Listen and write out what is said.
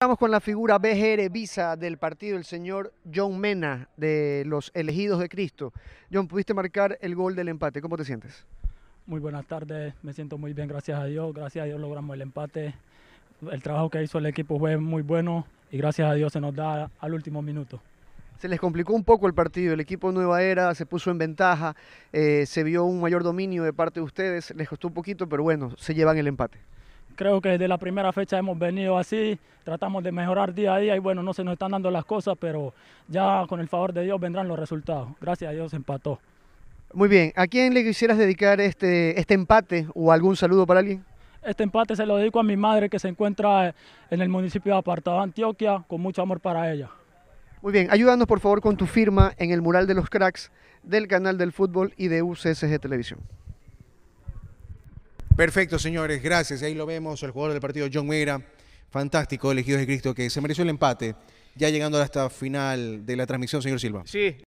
Estamos con la figura BGR Visa del partido, el señor John Mena, de los elegidos de Cristo. John, pudiste marcar el gol del empate. ¿Cómo te sientes? Muy buenas tardes, me siento muy bien, gracias a Dios. Gracias a Dios logramos el empate. El trabajo que hizo el equipo fue muy bueno y gracias a Dios se nos da al último minuto. Se les complicó un poco el partido, el equipo Nueva Era se puso en ventaja, eh, se vio un mayor dominio de parte de ustedes, les costó un poquito, pero bueno, se llevan el empate creo que desde la primera fecha hemos venido así, tratamos de mejorar día a día y bueno, no se nos están dando las cosas, pero ya con el favor de Dios vendrán los resultados. Gracias a Dios empató. Muy bien, ¿a quién le quisieras dedicar este, este empate o algún saludo para alguien? Este empate se lo dedico a mi madre que se encuentra en el municipio de Apartado, Antioquia, con mucho amor para ella. Muy bien, ayúdanos por favor con tu firma en el mural de los cracks del canal del fútbol y de UCSG Televisión. Perfecto, señores, gracias. Ahí lo vemos, el jugador del partido John Mera, fantástico, elegido de Cristo, que se mereció el empate, ya llegando hasta final de la transmisión, señor Silva. Sí.